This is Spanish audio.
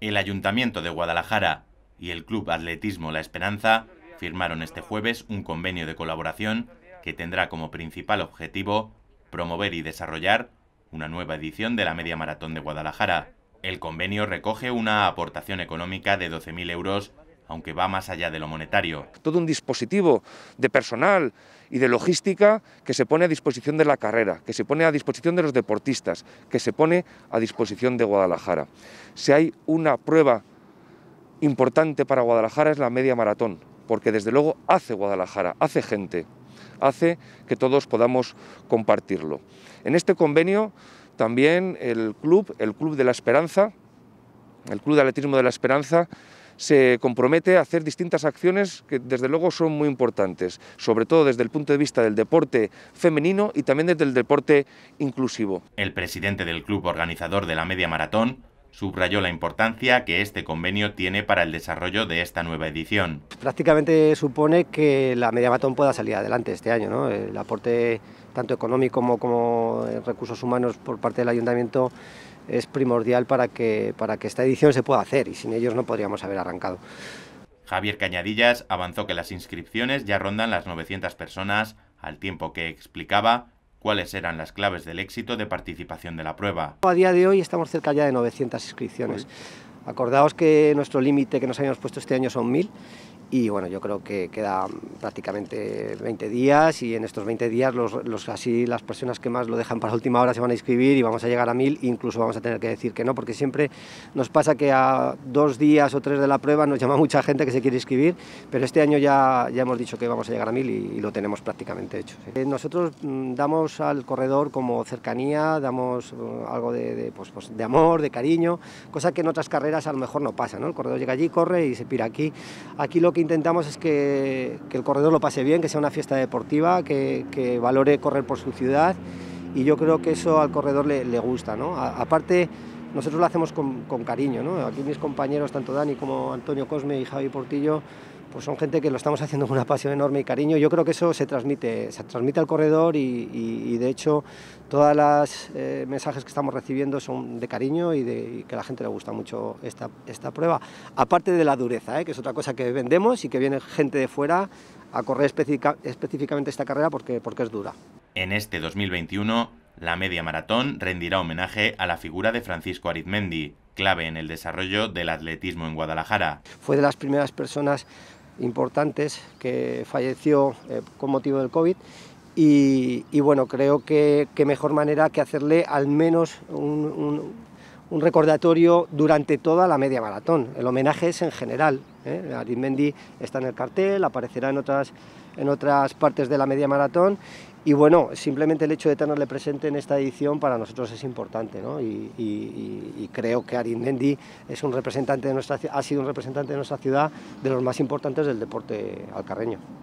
El Ayuntamiento de Guadalajara y el Club Atletismo La Esperanza firmaron este jueves un convenio de colaboración que tendrá como principal objetivo promover y desarrollar una nueva edición de la Media Maratón de Guadalajara. El convenio recoge una aportación económica de 12.000 euros aunque va más allá de lo monetario. Todo un dispositivo de personal y de logística que se pone a disposición de la carrera, que se pone a disposición de los deportistas, que se pone a disposición de Guadalajara. Si hay una prueba importante para Guadalajara es la media maratón, porque desde luego hace Guadalajara, hace gente, hace que todos podamos compartirlo. En este convenio también el club, el Club de la Esperanza, el Club de Atletismo de la Esperanza, se compromete a hacer distintas acciones que desde luego son muy importantes, sobre todo desde el punto de vista del deporte femenino y también desde el deporte inclusivo. El presidente del club organizador de la media maratón, Subrayó la importancia que este convenio tiene para el desarrollo de esta nueva edición. Prácticamente supone que la media batón pueda salir adelante este año. El aporte tanto económico como, recursos humanos por parte del ayuntamiento es primordial para que, para que esta edición se pueda hacer y sin ellos no podríamos haber arrancado. Javier Cañadillas avanzó que las inscripciones ya rondan las 900 personas, al tiempo que explicaba cuáles eran las claves del éxito de participación de la prueba. A día de hoy estamos cerca ya de 900 inscripciones. Acordaos que nuestro límite que nos habíamos puesto este año son 1000 y bueno, yo creo que queda prácticamente 20 días y en estos 20 días los, así las personas que más lo dejan para la última hora se van a inscribir y vamos a llegar a mil, incluso vamos a tener que decir que no, porque siempre nos pasa que a dos días o tres de la prueba nos llama mucha gente que se quiere inscribir, pero este año ya, ya hemos dicho que vamos a llegar a mil y, lo tenemos prácticamente hecho. Eh, nosotros mm, damos al corredor como cercanía, damos mm, algo pues, pues, de, amor, de cariño, cosa que en otras carreras a lo mejor no pasa, El corredor llega allí, corre y se pira aquí. Aquí lo intentamos es que, el corredor lo pase bien, que sea una fiesta deportiva, que, valore correr por su ciudad y yo creo que eso al corredor le, gusta. ¿no? aparte, nosotros lo hacemos con, cariño. ¿no? Aquí mis compañeros, tanto Dani como Antonio Cosme y Javi Portillo, pues son gente que lo estamos haciendo con una pasión enorme y cariño. Yo creo que eso se transmite, se transmite al corredor y, de hecho todas las eh, mensajes que estamos recibiendo son de cariño y, de, que a la gente le gusta mucho esta, esta prueba. Aparte de la dureza, eh, que es otra cosa que vendemos y que viene gente de fuera a correr específicamente esta carrera porque, porque es dura. En este 2021, la media maratón rendirá homenaje a la figura de Francisco Arizmendi, clave en el desarrollo del atletismo en Guadalajara. Fue de las primeras personas importantes que falleció eh, con motivo del COVID y, bueno, creo que, qué mejor manera que hacerle al menos un un recordatorio durante toda la media maratón. El homenaje es en general. ¿eh? Arizmendi está en el cartel, aparecerá en otras, en otras partes de la media maratón. Y bueno, simplemente el hecho de tenerle presente en esta edición para nosotros es importante, ¿no? Y, creo que Arizmendi es un representante de nuestra, ha sido un representante de nuestra ciudad de los más importantes del deporte alcarreño.